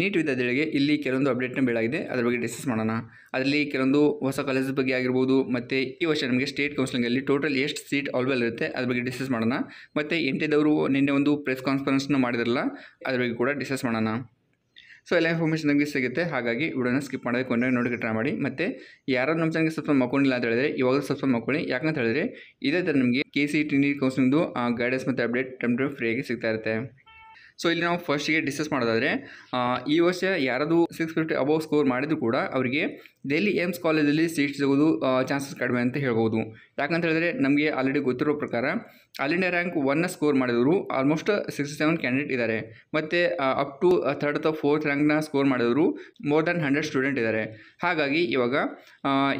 neat ವಿದ್ಯಾರ್ಥಿಗಳಿಗೆ ಇಲ್ಲಿ ಕೆಲವೊಂದು ಅಪ್ಡೇಟ್ನ ಬೇಡಾಗಿದೆ ಅದರ ಬಗ್ಗೆ ಡಿಸ್ಕಸ್ ಮಾಡೋಣ ಅದರಲ್ಲಿ ಕೆಲವೊಂದು ಹೊಸ ಕಾಲೇಜ್ ಬಗ್ಗೆ ಆಗಿರ್ಬೋದು ಮತ್ತು ಈ ವರ್ಷ ನಮಗೆ ಸ್ಟೇಟ್ ಕೌನ್ಸಿಲಿಂಗಲ್ಲಿ ಟೋಟಲ್ ಎಷ್ಟು ಸೀಟ್ ಅವೈಲೇಬಲ್ ಇರುತ್ತೆ ಅದ್ರ ಬಗ್ಗೆ ಡಿಸ್ಕಸ್ ಮಾಡೋಣ ಮತ್ತು ಎಂಟೇದವರು ನಿನ್ನೆ ಒಂದು ಪ್ರೆಸ್ ಕಾನ್ಫರೆನ್ಸ್ನ ಮಾಡಿದ್ರಲ್ಲ ಅದ್ರ ಬಗ್ಗೆ ಕೂಡ ಡಿಸ್ಕಸ್ ಮಾಡೋಣ ಸೊ ಎಲ್ಲ ಇನ್ಫಾರ್ಮೇಷನ್ ನಮಗೆ ಸಿಗುತ್ತೆ ಹಾಗಾಗಿ ವಿಡಿಯೋನ ಸ್ಕಿಪ್ ಮಾಡೋದಕ್ಕೆ ಕೊನೆಗೆ ನೋಡಿ ಟ್ರೈ ಮಾಡಿ ಮತ್ತು ಯಾರೋ ನಮ್ಮ ಚಾನಲ್ಗೆ ಸಬ್ಸ್ಕ್ರೈಬ್ ಮಾಡ್ಕೊಂಡಿಲ್ಲ ಅಂತ ಹೇಳಿದ್ರೆ ಇವಾಗ ಸಬ್ಸ್ಕ್ರೈಬ್ ಮಾಡ್ಕೊಳ್ಳಿ ಯಾಕಂತ ಹೇಳಿದ್ರೆ ಇದೇ ಥರ ನಿಮಗೆ ಕೆ ಸಿ ಟಿ ನೀಟ್ ಕೌನ್ಸಿಲಿಂಗ್ದು ಗೈಡೆನ್ಸ್ ಮತ್ತು ಅಪ್ಡೇಟ್ ಟೈಮ್ ಟು ಫ್ರೀಯಾಗಿ ಸಿಗ್ತಾ ಇರುತ್ತೆ ಸೊ ಇಲ್ಲಿ ನಾವು ಫಸ್ಟಿಗೆ ಡಿಸ್ಕಸ್ ಮಾಡೋದಾದರೆ ಈ ವರ್ಷ ಯಾರಾದರೂ ಸಿಕ್ಸ್ ಫಿಫ್ಟಿ ಅಬೌವ್ ಸ್ಕೋರ್ ಮಾಡಿದ್ರು ಕೂಡ ಅವರಿಗೆ ಡೆಲ್ಲಿ ಏಮ್ಸ್ ಕಾಲೇಜಲ್ಲಿ ಸೀಟ್ ಸಿಗೋದು ಚಾನ್ಸಸ್ ಕಡಿಮೆ ಅಂತ ಹೇಳ್ಬೋದು ಯಾಕಂತ ಹೇಳಿದ್ರೆ ನಮಗೆ ಆಲ್ರೆಡಿ ಗೊತ್ತಿರೋ ಪ್ರಕಾರ ಆಲ್ ಇಂಡಿಯಾ ರ್ಯಾಂಕ್ ಒನ್ನ ಸ್ಕೋರ್ ಮಾಡಿದವರು ಆಲ್ಮೋಸ್ಟ್ ಸಿಕ್ಸ್ಟಿ ಸೆವೆನ್ ಕ್ಯಾಂಡಿಡೇಟ್ ಇದ್ದಾರೆ ಮತ್ತು ಅಪ್ ಟು ಥರ್ಡ್ ಅಥವಾ ಫೋರ್ತ್ ರ್ಯಾಂಕ್ನ ಸ್ಕೋರ್ ಮಾಡಿದವರು ಮೋರ್ ದ್ಯಾನ್ ಹಂಡ್ರೆಡ್ ಸ್ಟೂಡೆಂಟ್ ಇದ್ದಾರೆ ಹಾಗಾಗಿ ಇವಾಗ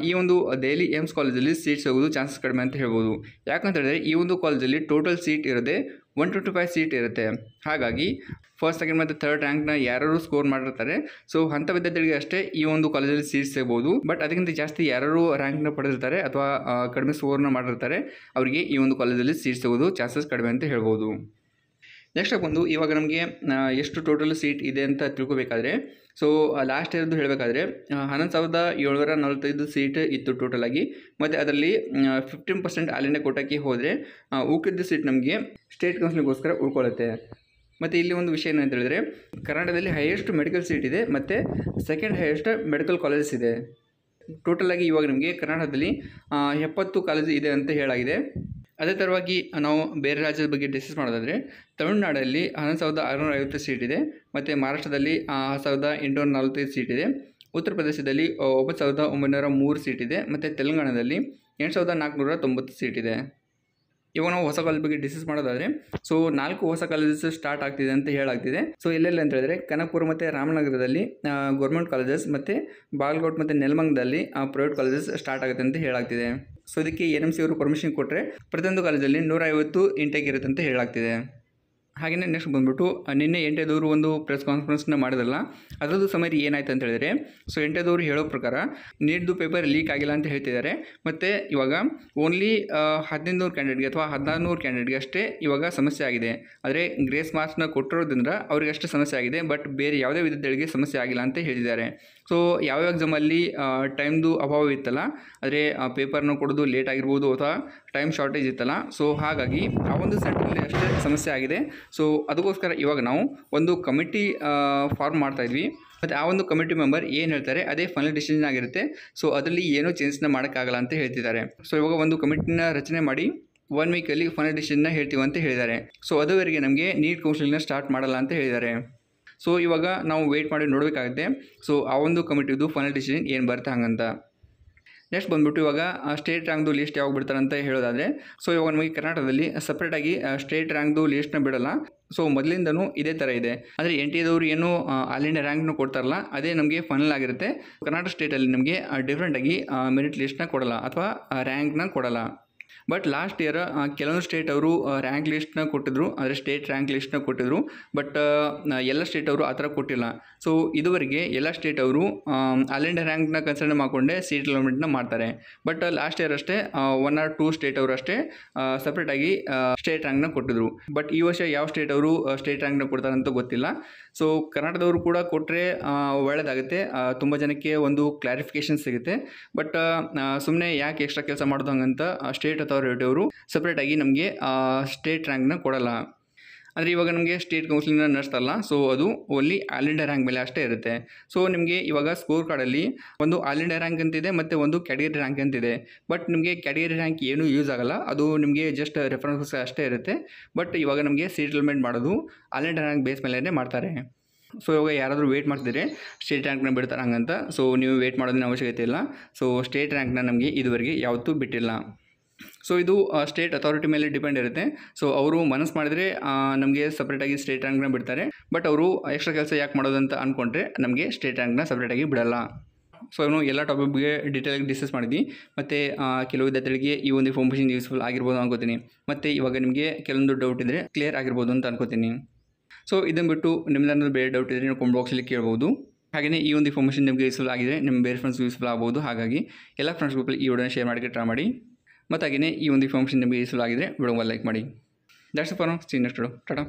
ಈ ಒಂದು ದೆಹಲಿ ಏಮ್ಸ್ ಕಾಲೇಜಲ್ಲಿ ಸೀಟ್ ಸಿಗೋದು ಚಾನ್ಸಸ್ ಕಡಿಮೆ ಅಂತ ಹೇಳ್ಬೋದು ಯಾಕಂತ ಹೇಳಿದ್ರೆ ಈ ಒಂದು ಕಾಲೇಜಲ್ಲಿ ಟೋಟಲ್ ಸೀಟ್ ಇರೋದೇ one two two five seat ಇರುತ್ತೆ ಹಾಗಾಗಿ ಫಸ್ಟ್ ಸೆಕೆಂಡ್ ಮತ್ತು ಥರ್ಡ್ ರ್ಯಾಂಕ್ನ ಯಾರು ಸ್ಕೋರ್ ಮಾಡಿರ್ತಾರೆ ಸೊ ಅಂಥ ವಿದ್ಯಾರ್ಥಿಗಳಿಗೆ ಅಷ್ಟೇ ಈ ಒಂದು ಕಾಲೇಜಲ್ಲಿ ಸೀಟ್ ಸಿಗ್ಬೋದು ಬಟ್ ಅದಕ್ಕಿಂತ ಜಾಸ್ತಿ ಯಾರು ರ್ಯಾಂಕ್ನ ಪಡೆದಿರ್ತಾರೆ ಅಥವಾ ಕಡಿಮೆ ಸ್ಕೋರ್ನ ಮಾಡಿರ್ತಾರೆ ಅವರಿಗೆ ಈ ಒಂದು ಕಾಲೇಜಲ್ಲಿ ಸೀಟ್ ಸಿಗೋದು ಚಾನ್ಸಸ್ ಕಡಿಮೆ ಅಂತ ಹೇಳ್ಬೋದು ನೆಕ್ಸ್ಟಾಗಿ ಬಂದು ಇವಾಗ ನಮಗೆ ಎಷ್ಟು ಟೋಟಲ್ ಸೀಟ್ ಇದೆ ಅಂತ ತಿಳ್ಕೊಬೇಕಾದ್ರೆ ಸೊ ಲಾಸ್ಟ್ ಇಯರ್ದು ಹೇಳಬೇಕಾದ್ರೆ ಹನ್ನೊಂದು ಸಾವಿರದ ಏಳ್ನೂರ ನಲವತ್ತೈದು ಸೀಟ್ ಇತ್ತು ಟೋಟಲಾಗಿ ಮತ್ತು ಅದರಲ್ಲಿ ಫಿಫ್ಟೀನ್ ಪರ್ಸೆಂಟ್ ಆಲ್ ಕೋಟಕ್ಕೆ ಹೋದರೆ ಉಳಿದ ಸೀಟ್ ನಮಗೆ ಸ್ಟೇಟ್ ಕೌನ್ಸಿಲ್ಗೋಸ್ಕರ ಉಳ್ಕೊಳ್ಳುತ್ತೆ ಮತ್ತು ಇಲ್ಲಿ ಒಂದು ವಿಷಯ ಏನಂತ ಹೇಳಿದ್ರೆ ಕರ್ನಾಟಕದಲ್ಲಿ ಹೈಯೆಸ್ಟ್ ಮೆಡಿಕಲ್ ಸೀಟ್ ಇದೆ ಮತ್ತು ಸೆಕೆಂಡ್ ಹೈಯೆಸ್ಟ್ ಮೆಡಿಕಲ್ ಕಾಲೇಜಸ್ ಇದೆ ಟೋಟಲಾಗಿ ಇವಾಗ ನಮಗೆ ಕರ್ನಾಟಕದಲ್ಲಿ ಎಪ್ಪತ್ತು ಕಾಲೇಜು ಇದೆ ಅಂತ ಹೇಳಾಗಿದೆ ಅದೇ ಥರವಾಗಿ ನಾವು ಬೇರೆ ರಾಜ್ಯದ ಬಗ್ಗೆ ಡಿಸ್ಕಸ್ ಮಾಡೋದಾದರೆ ತಮಿಳುನಾಡಲ್ಲಿ ಹನ್ನೊಂದು ಸಾವಿರದ ಆರುನೂರ ಐವತ್ತು ಸೀಟ್ ಇದೆ ಮತ್ತು ಮಹಾರಾಷ್ಟ್ರದಲ್ಲಿ ಸಾವಿರದ ಎಂಟುನೂರ ನಲವತ್ತೈದು ಸೀಟಿದೆ ಉತ್ತರ ಪ್ರದೇಶದಲ್ಲಿ ಒಂಬತ್ತು ಸಾವಿರದ ಒಂಬೈನೂರ ಮೂರು ಸೀಟ್ ಇದೆ ಮತ್ತು ತೆಲಂಗಾಣದಲ್ಲಿ ಎಂಟು ಸಾವಿರದ ನಾಲ್ಕುನೂರ ತೊಂಬತ್ತು ಸೀಟ್ ಇದೆ ಇವಾಗ ನಾವು ಹೊಸ ಕಾಲೇಜ್ ಬಗ್ಗೆ ಡಿಸ್ಕಸ್ ಮಾಡೋದಾದ್ರೆ ಸೊ ನಾಲ್ಕು ಹೊಸ ಕಾಲೇಜಸ್ ಸ್ಟಾರ್ಟ್ ಆಗ್ತಿದೆ ಅಂತ ಹೇಳಾಗ್ತಿದೆ ಸೊ ಎಲ್ಲೆಲ್ಲ ಅಂತ ಹೇಳಿದ್ರೆ ಕನಕಪುರ ಮತ್ತು ರಾಮನಗರದಲ್ಲಿ ಗೌರ್ಮೆಂಟ್ ಕಾಲೇಜಸ್ ಮತ್ತು ಬಾಗಲಕೋಟ್ ಮತ್ತು ನೆಲಮಂಗದಲ್ಲಿ ಪ್ರೈವೇಟ್ ಕಾಲೇಜಸ್ ಸ್ಟಾರ್ಟ್ ಆಗುತ್ತೆ ಅಂತ ಹೇಳಾಗ್ತಿದೆ ಸೊ ಇದಕ್ಕೆ ಎನ್ ಎಮ್ ಸಿ ಅವರು ಪರ್ಮಿಷನ್ ಕೊಟ್ಟರೆ ಪ್ರತಿಯೊಂದು ಕಾಲೇಜಲ್ಲಿ ಐವತ್ತು ಇಂಟೇಕ್ ಇರುತ್ತೆ ಅಂತ ಹೇಳಾಗ್ತಿದೆ ಹಾಗೆಯೇ ನೆಕ್ಸ್ಟ್ ಬಂದುಬಿಟ್ಟು ನಿನ್ನೆ ಎಂಟೇದವರು ಒಂದು ಪ್ರೆಸ್ ಕಾನ್ಫರೆನ್ಸ್ನ ಮಾಡಿದಲ್ಲ ಅದರದ್ದು ಸಮರಿ ಏನಾಯ್ತು ಅಂತ ಹೇಳಿದರೆ ಸೊ ಎಂಟೇದವರು ಹೇಳೋ ಪ್ರಕಾರ ನೀಡ್ದು ಪೇಪರ್ ಲೀಕ್ ಆಗಿಲ್ಲ ಅಂತ ಹೇಳ್ತಿದ್ದಾರೆ ಮತ್ತು ಇವಾಗ ಓನ್ಲಿ ಹದಿನೈದು ಕ್ಯಾಂಡಿಡೇಟ್ಗೆ ಅಥವಾ ಹದಿನಾರು ಕ್ಯಾಂಡಿಡೇಟ್ಗೆ ಅಷ್ಟೇ ಇವಾಗ ಸಮಸ್ಯೆ ಆಗಿದೆ ಆದರೆ ಗ್ರೇಸ್ ಮಾರ್ಕ್ಸ್ನ ಕೊಟ್ಟಿರೋದ್ರಿಂದ ಅವ್ರಿಗೆ ಅಷ್ಟೇ ಸಮಸ್ಯೆ ಆಗಿದೆ ಬಟ್ ಬೇರೆ ಯಾವುದೇ ವಿದ್ಯಾರ್ಥಿಗಳಿಗೆ ಸಮಸ್ಯೆ ಆಗಿಲ್ಲ ಅಂತ ಹೇಳಿದ್ದಾರೆ ಸೊ ಯಾವ ಎಕ್ಸಾಮಲ್ಲಿ ಟೈಮ್ದು ಅಭಾವ ಇತ್ತಲ್ಲ ಆದರೆ ಪೇಪರ್ನ ಕೊಡೋದು ಲೇಟ್ ಆಗಿರ್ಬೋದು ಅಥವಾ ಟೈಮ್ ಶಾರ್ಟೇಜ್ ಇತ್ತಲ್ಲ ಸೊ ಹಾಗಾಗಿ ಆ ಒಂದು ಸೆಂಟ್ರಲ್ಲಿ ಅಷ್ಟೇ ಸಮಸ್ಯೆ ಆಗಿದೆ ಸೊ ಅದಕ್ಕೋಸ್ಕರ ಇವಾಗ ನಾವು ಒಂದು ಕಮಿಟಿ ಫಾರ್ಮ್ ಮಾಡ್ತಾ ಇದ್ವಿ ಮತ್ತು ಆ ಒಂದು ಕಮಿಟಿ ಮೆಂಬರ್ ಏನು ಹೇಳ್ತಾರೆ ಅದೇ ಫೈನಲ್ ಡಿಸಿಷನ್ ಆಗಿರುತ್ತೆ ಸೊ ಅದರಲ್ಲಿ ಏನೂ ಚೇಂಜ್ನ ಮಾಡೋಕ್ಕಾಗಲ್ಲ ಅಂತ ಹೇಳ್ತಿದ್ದಾರೆ ಸೊ ಇವಾಗ ಒಂದು ಕಮಿಟಿನ ರಚನೆ ಮಾಡಿ ಒನ್ ವೀಕಲ್ಲಿ ಫೈನಲ್ ಡಿಸಿಷನ್ನ ಹೇಳ್ತೀವಿ ಅಂತ ಹೇಳಿದ್ದಾರೆ ಸೊ ಅದುವರೆಗೆ ನಮಗೆ ನೀಟ್ ಕೌನ್ಸಿಲಿಂಗ್ನ ಸ್ಟಾರ್ಟ್ ಮಾಡಲ್ಲ ಅಂತ ಹೇಳಿದ್ದಾರೆ ಸೊ ಇವಾಗ ನಾವು ವೆಯ್ಟ್ ಮಾಡಿ ನೋಡಬೇಕಾಗುತ್ತೆ ಸೊ ಆ ಒಂದು ಕಮಿಟಿದು ಫೈನಲ್ ಡಿಸಿಷನ್ ಏನು ಬರುತ್ತೆ ಹಂಗಂತ ನೆಕ್ಸ್ಟ್ ಬಂದುಬಿಟ್ಟು ಇವಾಗ ಸ್ಟೇಟ್ ರ್ಯಾಂಕ್ದು ಲಿಸ್ಟ್ ಯಾವಾಗ ಬಿಡ್ತಾರೆ ಅಂತ ಹೇಳೋದಾದರೆ ಸೊ ಇವಾಗ ನಮಗೆ ಕರ್ನಾಟಕದಲ್ಲಿ ಸಪ್ರೇಟಾಗಿ ಸ್ಟೇಟ್ ರ್ಯಾಂಕ್ದು ಲೀಸ್ಟ್ನ ಬಿಡಲ್ಲ ಸೊ ಮೊದಲಿಂದನೂ ಇದೇ ಥರ ಇದೆ ಅಂದರೆ ಎನ್ ಟಿ ಎದವರು ಏನು ಆಲ್ ಇಂಡಿಯಾ ಕೊಡ್ತಾರಲ್ಲ ಅದೇ ನಮಗೆ ಫೈನಲ್ ಆಗಿರುತ್ತೆ ಕರ್ನಾಟಕ ಸ್ಟೇಟಲ್ಲಿ ನಮಗೆ ಡಿಫ್ರೆಂಟಾಗಿ ಮೆರಿಟ್ ಲಿಸ್ಟ್ನ ಕೊಡಲ್ಲ ಅಥವಾ ರ್ಯಾಂಕ್ನ ಕೊಡಲ್ಲ ಬಟ್ ಲಾಸ್ಟ್ ಇಯರ್ ಕೆಲವೊಂದು ಸ್ಟೇಟ್ ಅವರು ರ್ಯಾಂಕ್ ಲಿಸ್ಟ್ನ ಕೊಟ್ಟಿದ್ರು ಅಂದರೆ ಸ್ಟೇಟ್ ರ್ಯಾಂಕ್ ಲಿಸ್ಟ್ನ ಕೊಟ್ಟಿದ್ರು ಬಟ್ ಎಲ್ಲ ಸ್ಟೇಟ್ ಅವರು ಆ ಥರ ಕೊಟ್ಟಿಲ್ಲ ಸೊ ಇದುವರೆಗೆ ಎಲ್ಲ ಸ್ಟೇಟ್ ಅವರು ಅಲ್ಲಿಂಡ ರ್ಯಾಂಕ್ನ ಕನ್ಸಿಡರ್ ಮಾಡಿಕೊಂಡೆ ಸೀಟ್ ಅಲೋಮೆಂಟ್ನ ಮಾಡ್ತಾರೆ ಬಟ್ ಲಾಸ್ಟ್ ಇಯರ್ ಅಷ್ಟೇ ಒನ್ ಆರ್ ಟೂ ಸ್ಟೇಟ್ ಅವರು ಅಷ್ಟೇ ಸಪ್ರೇಟಾಗಿ ಸ್ಟೇಟ್ ರ್ಯಾಂಕ್ನ ಕೊಟ್ಟಿದ್ರು ಬಟ್ ಈ ವರ್ಷ ಯಾವ ಸ್ಟೇಟ್ ಅವರು ಸ್ಟೇಟ್ ರ್ಯಾಂಕ್ನ ಕೊಡ್ತಾರೆ ಅಂತ ಗೊತ್ತಿಲ್ಲ ಸೊ ಕರ್ನಾಟಕದವರು ಕೂಡ ಕೊಟ್ಟರೆ ಒಳ್ಳೆಯದಾಗುತ್ತೆ ತುಂಬ ಜನಕ್ಕೆ ಒಂದು ಕ್ಲಾರಿಫಿಕೇಶನ್ ಸಿಗುತ್ತೆ ಬಟ್ ಸುಮ್ಮನೆ ಯಾಕೆ ಎಕ್ಸ್ಟ್ರಾ ಕೆಲಸ ಮಾಡೋದು ಸ್ಟೇಟ್ ಅಥಾರಿಟಿ ಅವರು ಸಪ್ರೇಟಾಗಿ ನಮಗೆ ಸ್ಟೇಟ್ ರ್ಯಾಂಕ್ನ ಕೊಡಲ್ಲ ಅಂದರೆ ಇವಾಗ ನಮಗೆ ಸ್ಟೇಟ್ ಕೌನ್ಸಿಲಿಂದ ನಡೆಸ್ತಲ್ಲ ಸೊ ಅದು ಓನ್ಲಿ ಆಲ್ ಇಂಡಿಯಾ ರ್ಯಾಂಕ್ ಮೇಲೆ ಅಷ್ಟೇ ಇರುತ್ತೆ ಸೊ ನಿಮಗೆ ಇವಾಗ ಸ್ಕೋರ್ ಕಾರ್ಡಲ್ಲಿ ಒಂದು ಆಲ್ ಇಂಡಿಯಾ ರ್ಯಾಂಕ್ ಅಂತಿದೆ ಮತ್ತು ಒಂದು ಕ್ಯಾಟಗರಿ ರ್ಯಾಂಕ್ ಅಂತಿದೆ ಬಟ್ ನಿಮಗೆ ಕ್ಯಾಟಗರಿ ರ್ಯಾಂಕ್ ಏನೂ ಯೂಸ್ ಆಗಲ್ಲ ಅದು ನಿಮಗೆ ಜಸ್ಟ್ ರೆಫರೆನ್ಸ್ ಅಷ್ಟೇ ಇರುತ್ತೆ ಬಟ್ ಇವಾಗ ನಮಗೆ ಸೆಟಲ್ಮೆಂಟ್ ಮಾಡೋದು ಆಲ್ ಇಂಡಿಯಾ ರ್ಯಾಂಕ್ ಬೇಸ್ ಮೇಲೆ ಮಾಡ್ತಾರೆ ಸೊ ಇವಾಗ ಯಾರಾದರೂ ವೇಟ್ ಮಾಡ್ತಿದ್ರೆ ಸ್ಟೇಟ್ ರ್ಯಾಂಕ್ನ ಬಿಡ್ತಾರೆ ಹಂಗಂತ ಸೊ ನೀವು ವೇಟ್ ಮಾಡೋದನ್ನ ಅವಶ್ಯಕತೆ ಇಲ್ಲ ಸೊ ಸ್ಟೇಟ್ ರ್ಯಾಂಕ್ನ ನಮಗೆ ಇದುವರೆಗೆ ಯಾವತ್ತೂ ಬಿಟ್ಟಿಲ್ಲ ಸೊ ಇದು ಸ್ಟೇಟ್ ಅಥಾರಿಟಿ ಮೇಲೆ ಡಿಪೆಂಡ್ ಇರುತ್ತೆ ಸೊ ಅವರು ಮನಸ್ಸು ಮಾಡಿದರೆ ನಮಗೆ ಸಪ್ರೇಟಾಗಿ ಸ್ಟೇಟ್ ರ್ಯಾಂಕ್ನ ಬಿಡ್ತಾರೆ ಬಟ್ ಅವರು ಎಕ್ಸ್ಟ್ರಾ ಕೆಲಸ ಯಾಕೆ ಮಾಡೋದಂತ ಅಂದ್ಕೊಂಡ್ರೆ ನಮಗೆ ಸ್ಟೇಟ್ ರ್ಯಾಂಕ್ನ ಸಪ್ರೇಟಾಗಿ ಬಿಡೋಲ್ಲ ಸೊ ಇವನು ಎಲ್ಲ ಟಾಪಿಕ್ಗೆ ಡೀಟೇಲಾಗಿ ಡಿಸ್ಕಸ್ ಮಾಡಿದ್ವಿ ಮತ್ತು ಕೆಲವು ವಿದ್ಯಾರ್ಥಿಗಳಿಗೆ ಈ ಒಂದು ಇನ್ಫಾರ್ಮೇಷನ್ ಯೂಸ್ಫುಲ್ ಆಗಿರ್ಬೋದು ಅನ್ಕೋತೀನಿ ಮತ್ತು ಇವಾಗ ನಿಮಗೆ ಕೆಲವೊಂದು ಡೌಟ್ ಇದ್ದರೆ ಕ್ಲಿಯರ್ ಆಗಿರ್ಬೋದು ಅಂತ ಅನ್ಕೋತೀನಿ ಸೊ ಇದನ್ನು ಬಿಟ್ಟು ನಿಮ್ಮದೇನಾದ್ರು ಬೇರೆ ಡೌಟ್ ಇದ್ದರೆ ನೀವು ಕಾಮೆಂಟ್ ಬಾಕ್ಸಲ್ಲಿ ಕೇಳ್ಬೋದು ಹಾಗೆಯೇ ಈ ಒಂದು ಇನ್ಫಾರ್ಮೇಷನ್ ನಿಮಗೆ ಯೂಸ್ಫುಲ್ ಆಗಿದೆ ನಿಮ್ಮ ಬೇರೆ ಫ್ರೆಂಡ್ಸ್ ಯೂಸ್ಫುಲ್ ಆಗ್ಬೋದು ಹಾಗಾಗಿ ಎಲ್ಲ ಫ್ರೆಂಡ್ಸ್ ಗ್ರೂಪಲ್ಲಿ ಈ ವಿಡಿಯೋನ ಶೇರ್ ಮಾಡಿ ಟ್ರೈ ಮಾಡಿ ಮತ್ತಾಗಿನೇ ಈ ಒಂದು ಇನ್ಫಾರ್ಮೇಷನ್ ನಿಮಗೆ ಇಸಲಾಗಿದೆ ವಿಡಿಯೋವನ್ನು ಲೈಕ್ ಮಾಡಿ ದಾಟ್ಸ್ ಫಾರ್ ಸೀನಿಯರ್ಸ್ಗಳು ಟಾಟಾ